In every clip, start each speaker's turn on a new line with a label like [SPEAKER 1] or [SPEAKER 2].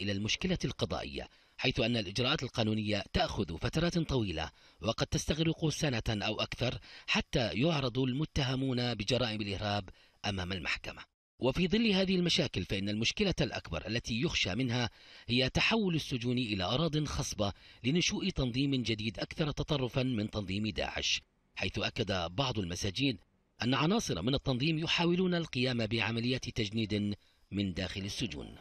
[SPEAKER 1] إلى المشكلة القضائية حيث أن الإجراءات القانونية تأخذ فترات طويلة وقد تستغرق سنة أو أكثر حتى يعرض المتهمون بجرائم الإرهاب أمام المحكمة وفي ظل هذه المشاكل فإن المشكلة الأكبر التي يخشى منها هي تحول السجون إلى أراض خصبة لنشوء تنظيم جديد أكثر تطرفا من تنظيم داعش حيث أكد بعض المساجين أن عناصر من التنظيم يحاولون القيام بعمليات تجنيد من داخل السجون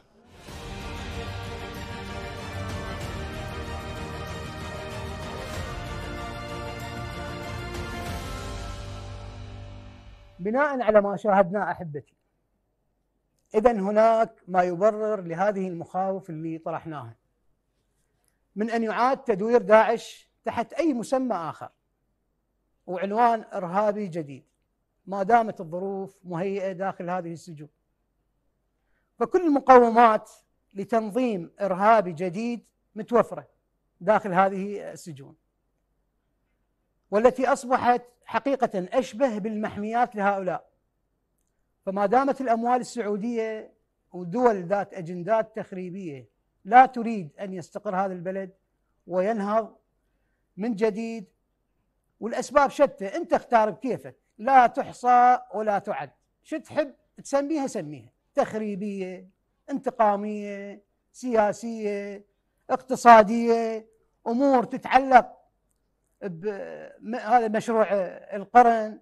[SPEAKER 2] بناء على ما شاهدناه احبتي اذا هناك ما يبرر لهذه المخاوف اللي طرحناها من ان يعاد تدوير داعش تحت اي مسمى اخر وعنوان ارهابي جديد ما دامت الظروف مهيئه داخل هذه السجون فكل المقومات لتنظيم ارهابي جديد متوفره داخل هذه السجون والتي اصبحت حقيقه اشبه بالمحميات لهؤلاء فما دامت الاموال السعوديه ودول ذات اجندات تخريبيه لا تريد ان يستقر هذا البلد وينهض من جديد والاسباب شتى انت اختار بكيفك لا تحصى ولا تعد شو تحب تسميها سميها تخريبيه انتقاميه سياسيه اقتصاديه امور تتعلق هذا مشروع القرن